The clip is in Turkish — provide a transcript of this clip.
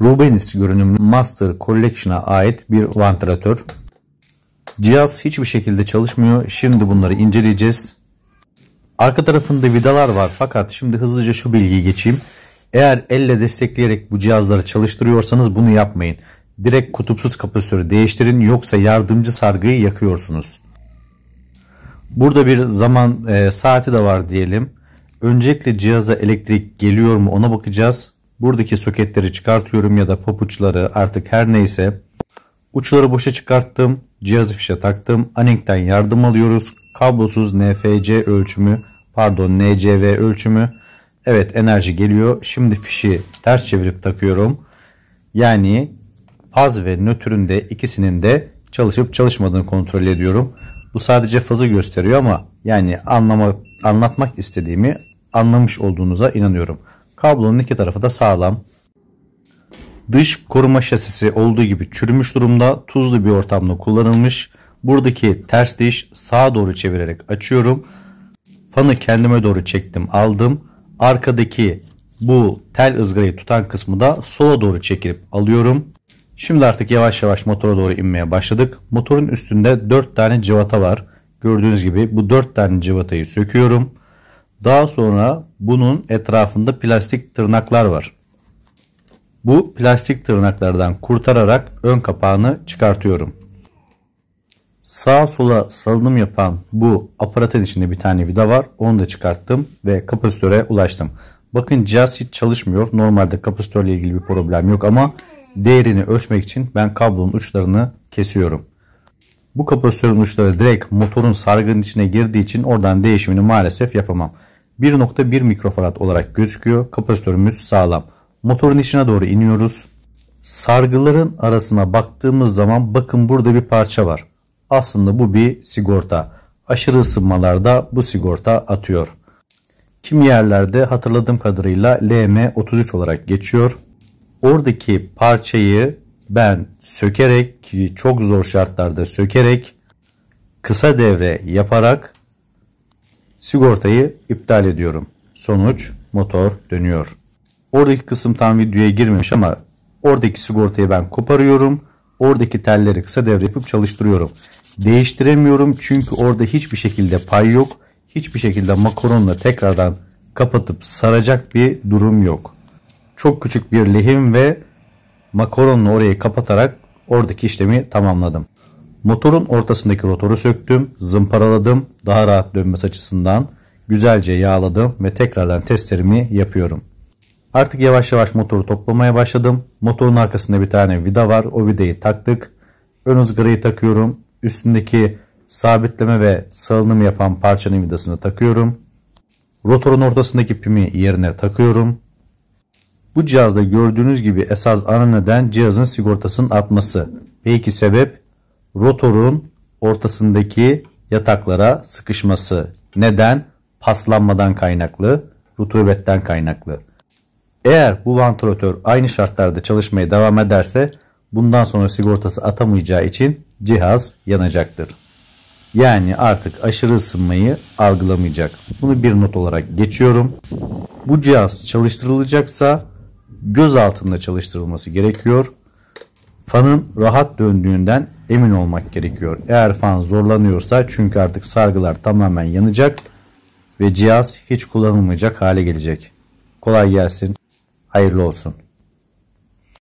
Rubens görünümlü Master Collection'a ait bir vantilatör. Cihaz hiçbir şekilde çalışmıyor. Şimdi bunları inceleyeceğiz. Arka tarafında vidalar var fakat şimdi hızlıca şu bilgiyi geçeyim. Eğer elle destekleyerek bu cihazları çalıştırıyorsanız bunu yapmayın. Direkt kutupsuz kapasitörü değiştirin yoksa yardımcı sargıyı yakıyorsunuz. Burada bir zaman e, saati de var diyelim. Öncelikle cihaza elektrik geliyor mu ona bakacağız. Buradaki soketleri çıkartıyorum ya da popuçları artık her neyse. Uçları boşa çıkarttım. Cihazı fişe taktım. Anenk'ten yardım alıyoruz. Kablosuz NFC ölçümü pardon NCV ölçümü. Evet enerji geliyor. Şimdi fişi ters çevirip takıyorum. Yani faz ve nötrün de ikisinin de çalışıp çalışmadığını kontrol ediyorum. Bu sadece fazı gösteriyor ama yani anlama, anlatmak istediğimi anlamış olduğunuza inanıyorum. Kablonun iki tarafı da sağlam. Dış koruma şasisi olduğu gibi çürümüş durumda tuzlu bir ortamda kullanılmış. Buradaki ters diş sağa doğru çevirerek açıyorum. Fanı kendime doğru çektim aldım. Arkadaki bu tel ızgarayı tutan kısmı da sola doğru çekip alıyorum. Şimdi artık yavaş yavaş motora doğru inmeye başladık. Motorun üstünde 4 tane cıvata var. Gördüğünüz gibi bu 4 tane cıvatayı söküyorum. Daha sonra bunun etrafında plastik tırnaklar var. Bu plastik tırnaklardan kurtararak ön kapağını çıkartıyorum. Sağa sola salınım yapan bu aparatın içinde bir tane vida var. Onu da çıkarttım ve kapasitöre ulaştım. Bakın cihaz hiç çalışmıyor. Normalde kapasitörle ilgili bir problem yok ama değerini ölçmek için ben kablonun uçlarını kesiyorum. Bu kapasitörün uçları direkt motorun sargının içine girdiği için oradan değişimini maalesef yapamam. 1.1 mikrofarad olarak gözüküyor. Kapasitörümüz sağlam. Motorun içine doğru iniyoruz. Sargıların arasına baktığımız zaman bakın burada bir parça var. Aslında bu bir sigorta. Aşırı ısınmalarda bu sigorta atıyor. kim yerlerde hatırladığım kadarıyla LM33 olarak geçiyor. Oradaki parçayı ben sökerek ki çok zor şartlarda sökerek kısa devre yaparak Sigortayı iptal ediyorum. Sonuç motor dönüyor. Oradaki kısım tam videoya girmemiş ama oradaki sigortayı ben koparıyorum. Oradaki telleri kısa devre yapıp çalıştırıyorum. Değiştiremiyorum çünkü orada hiçbir şekilde pay yok. Hiçbir şekilde makaronla tekrardan kapatıp saracak bir durum yok. Çok küçük bir lehim ve makaronla orayı kapatarak oradaki işlemi tamamladım. Motorun ortasındaki rotoru söktüm, zımparaladım, daha rahat dönmesi açısından güzelce yağladım ve tekrardan testlerimi yapıyorum. Artık yavaş yavaş motoru toplamaya başladım. Motorun arkasında bir tane vida var. O vidayı taktık. Ön ızgarayı takıyorum. Üstündeki sabitleme ve salınım yapan parçanın vidasını takıyorum. Rotorun ortasındaki pimi yerine takıyorum. Bu cihazda gördüğünüz gibi esas ana neden cihazın sigortasının atması. Belki sebep rotorun ortasındaki yataklara sıkışması. Neden? Paslanmadan kaynaklı, rutubetten kaynaklı. Eğer bu vantilatör aynı şartlarda çalışmaya devam ederse bundan sonra sigortası atamayacağı için cihaz yanacaktır. Yani artık aşırı ısınmayı algılamayacak. Bunu bir not olarak geçiyorum. Bu cihaz çalıştırılacaksa göz altında çalıştırılması gerekiyor. Fanın rahat döndüğünden emin olmak gerekiyor. Eğer fan zorlanıyorsa çünkü artık sargılar tamamen yanacak ve cihaz hiç kullanılmayacak hale gelecek. Kolay gelsin. Hayırlı olsun.